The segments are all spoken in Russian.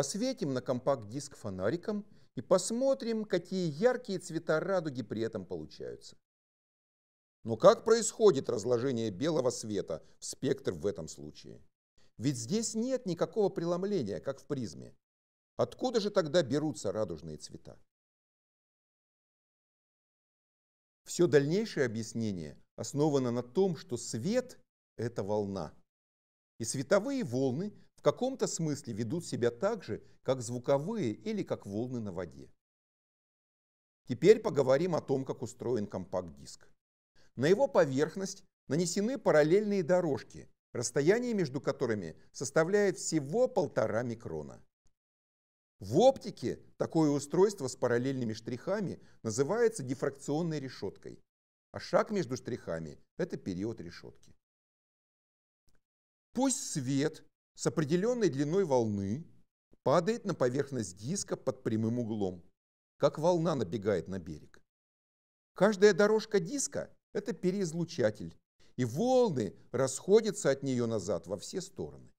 Посветим на компакт-диск фонариком и посмотрим, какие яркие цвета радуги при этом получаются. Но как происходит разложение белого света в спектр в этом случае? Ведь здесь нет никакого преломления, как в призме. Откуда же тогда берутся радужные цвета? Все дальнейшее объяснение основано на том, что свет – это волна. И световые волны в каком-то смысле ведут себя так же, как звуковые или как волны на воде. Теперь поговорим о том, как устроен компакт-диск. На его поверхность нанесены параллельные дорожки, расстояние между которыми составляет всего полтора микрона. В оптике такое устройство с параллельными штрихами называется дифракционной решеткой, а шаг между штрихами – это период решетки. Пусть свет с определенной длиной волны падает на поверхность диска под прямым углом, как волна набегает на берег. Каждая дорожка диска – это переизлучатель, и волны расходятся от нее назад во все стороны.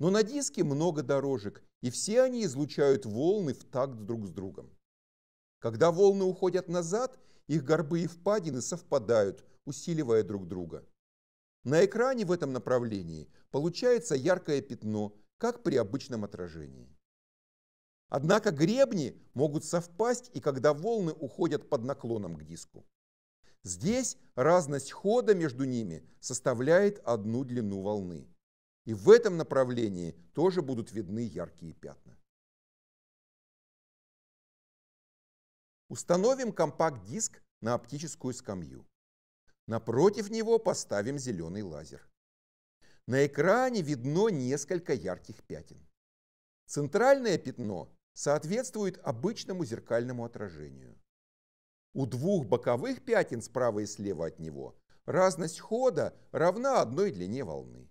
Но на диске много дорожек, и все они излучают волны в такт друг с другом. Когда волны уходят назад, их горбы и впадины совпадают, усиливая друг друга. На экране в этом направлении получается яркое пятно, как при обычном отражении. Однако гребни могут совпасть и когда волны уходят под наклоном к диску. Здесь разность хода между ними составляет одну длину волны. И в этом направлении тоже будут видны яркие пятна. Установим компакт-диск на оптическую скамью. Напротив него поставим зеленый лазер. На экране видно несколько ярких пятен. Центральное пятно соответствует обычному зеркальному отражению. У двух боковых пятен справа и слева от него разность хода равна одной длине волны.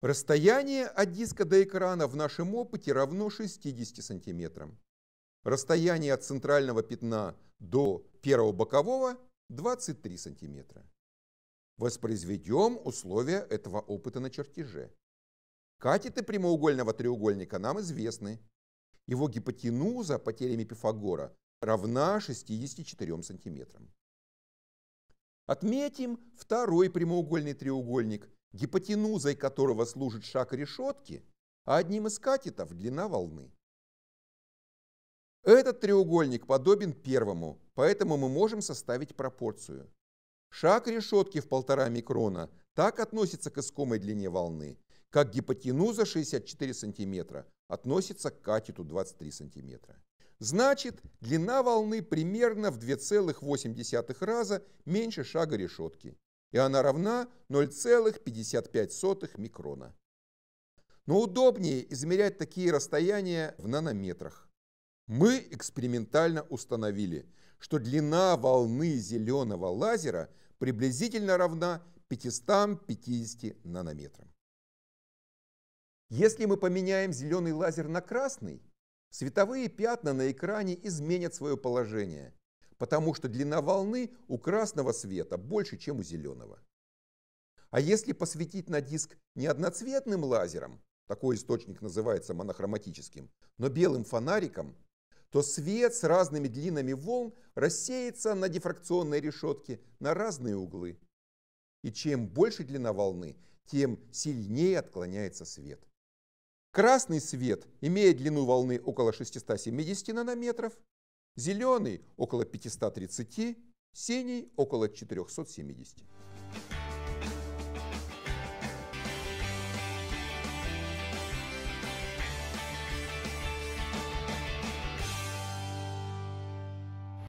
Расстояние от диска до экрана в нашем опыте равно 60 сантиметрам. Расстояние от центрального пятна до первого бокового 23 сантиметра. Воспроизведем условия этого опыта на чертеже. Катеты прямоугольного треугольника нам известны. Его гипотенуза по теореме Пифагора равна 64 сантиметрам. Отметим второй прямоугольный треугольник, гипотенузой которого служит шаг решетки, а одним из катетов длина волны. Этот треугольник подобен первому, поэтому мы можем составить пропорцию. Шаг решетки в полтора микрона так относится к искомой длине волны, как гипотенуза 64 сантиметра относится к катету 23 сантиметра. Значит, длина волны примерно в 2,8 раза меньше шага решетки, и она равна 0,55 микрона. Но удобнее измерять такие расстояния в нанометрах. Мы экспериментально установили, что длина волны зеленого лазера приблизительно равна 550 нанометрам. Если мы поменяем зеленый лазер на красный, световые пятна на экране изменят свое положение, потому что длина волны у красного света больше, чем у зеленого. А если посветить на диск не одноцветным лазером, такой источник называется монохроматическим, но белым фонариком – то свет с разными длинами волн рассеется на дифракционной решетке на разные углы. И чем больше длина волны, тем сильнее отклоняется свет. Красный свет имеет длину волны около 670 нанометров, зеленый – около 530, синий – около 470.